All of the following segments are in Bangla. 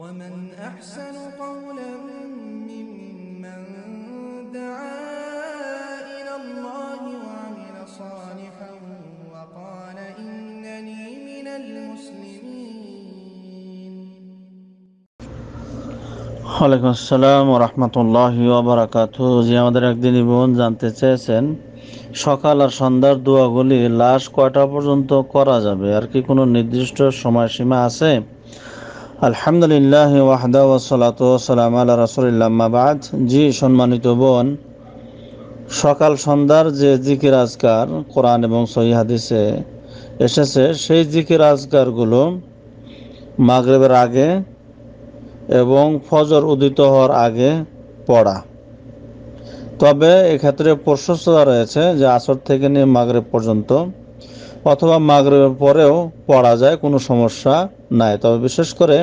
আমাদের একদিন বোন জানতে চেয়েছেন সকাল আর সন্ধ্যার দোয়াগুলি লাশ কয়টা পর্যন্ত করা যাবে আর কি কোনো নির্দিষ্ট সময়সীমা আছে আলহামদুলিল্লাহ ওয়াহদা ওসলাত সালাম আল্লাহ রসুলিল্লামাবাদ জি সম্মানিত বোন সকাল সন্ধ্যার যে জিকির আজকার কোরআন এবং সহি হাদিসে এসেছে সেই জিকির আজকারগুলো মাগরেবের আগে এবং ফজর উদিত হওয়ার আগে পড়া তবে এক্ষেত্রে প্রশস্ততা রয়েছে যে আসর থেকে নিয়ে মাগরেব পর্যন্ত অথবা মাগরেবের পরেও পড়া যায় কোনো সমস্যা নাই তবে বিশেষ করে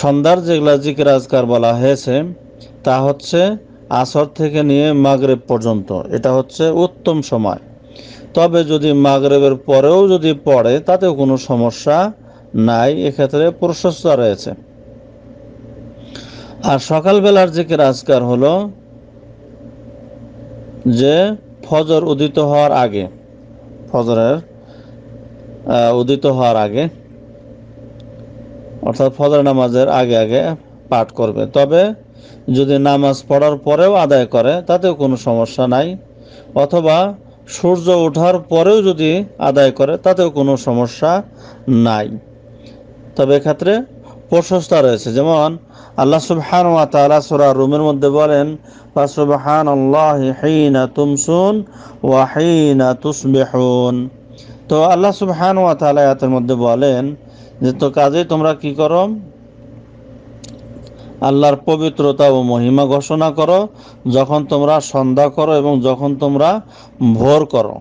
সন্ধ্যার যেগুলা জিকির আজকার বলা হয়েছে তা হচ্ছে আসর থেকে নিয়ে মাগরেব পর্যন্ত এটা হচ্ছে উত্তম সময় তবে যদি মাগরেবের পরেও যদি পড়ে তাতেও কোনো সমস্যা নাই এক্ষেত্রে প্রশস্ত রয়েছে আর সকালবেলার জিকির আজকার হলো যে ফজর উদিত হওয়ার আগে ফজরের উদিত হওয়ার আগে অর্থাৎ ফজর নামাজের আগে আগে পাঠ করবে তবে যদি নামাজ পড়ার পরেও আদায় করে তাতেও কোনো সমস্যা নাই অথবা সূর্য ওঠার পরেও যদি আদায় করে তাতেও কোনো সমস্যা নাই তবে এক্ষেত্রে প্রশস্তা রয়েছে যেমন আল্লাহ সুবহান ওয়া তাআলা সূরা রুমের মধ্যে বলেন ফা সুবহানাল্লাহি হিনা তুমসুন ওয়া হিনা তুসবিহুন তো আল্লাহ সুবহান ওয়া তাআলা আয়াতের মধ্যে বলেন যে তো কাজে তোমরা কি করো আল্লাহর পবিত্রতা ও মহিমা ঘোষণা করো যখন তোমরা সন্ধ্যা করো এবং যখন তোমরা ভোর করো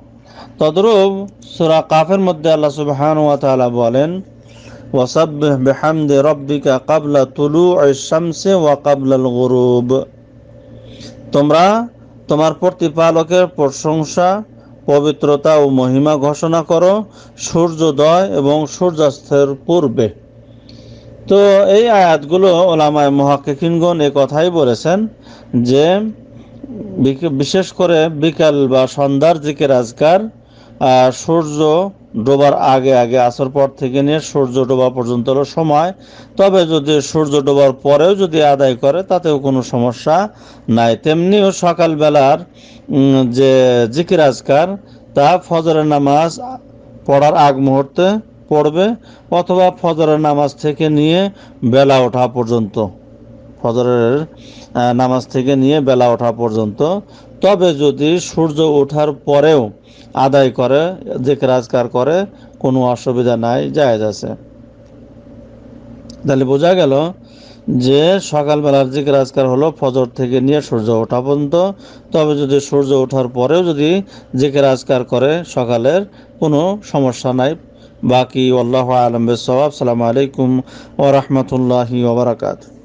তদ্রূপ সূরা কাফের মধ্যে আল্লাহ সুবহান ওয়া তাআলা বলেন وسبح بحمد ربك قبل طلوع الشمس وقبل الغروب তোমরা তোমার প্রতিপালকের প্রশংসা পবিত্রতা ও মহিমা ঘোষণা করো সূর্যোদয় এবং সূর্যাস্তের পূর্বে তো এই আয়াতগুলো ওলামায় মহাকিনগণ এ কথাই বলেছেন যে বিশেষ করে বিকাল বা সন্ধ্যার জিকের আজকার সূর্য ডোবার আগে আগে আসর পর থেকে নিয়ে সূর্য ডোবা পর্যন্ত সময় তবে যদি সূর্য ডোবার পরেও যদি আদায় করে তাতেও কোনো সমস্যা নাই তেমনিও সকালবেলার যে জিকির আজকার তা ফজরের নামাজ পড়ার আগ মুহূর্তে পড়বে অথবা ফজরের নামাজ থেকে নিয়ে বেলা ওঠা পর্যন্ত ফজরের নামাজ থেকে নিয়ে বেলা ওঠা পর্যন্ত তবে যদি সূর্য ওঠার পরেও আদায় করে যে রাজকার করে কোনো অসুবিধা নাই জায়েজ আছে তাহলে বোঝা গেল যে সকালবেলার যে রাজকার হলো ফজর থেকে নিয়ে সূর্য ওঠা পর্যন্ত তবে যদি সূর্য ওঠার পরেও যদি যে রাজকার করে সকালের কোনো সমস্যা নাই বাকি আল্লাহ আলম সালাম আলাইকুম ও রহমতুল্লাহি ওবরাকাত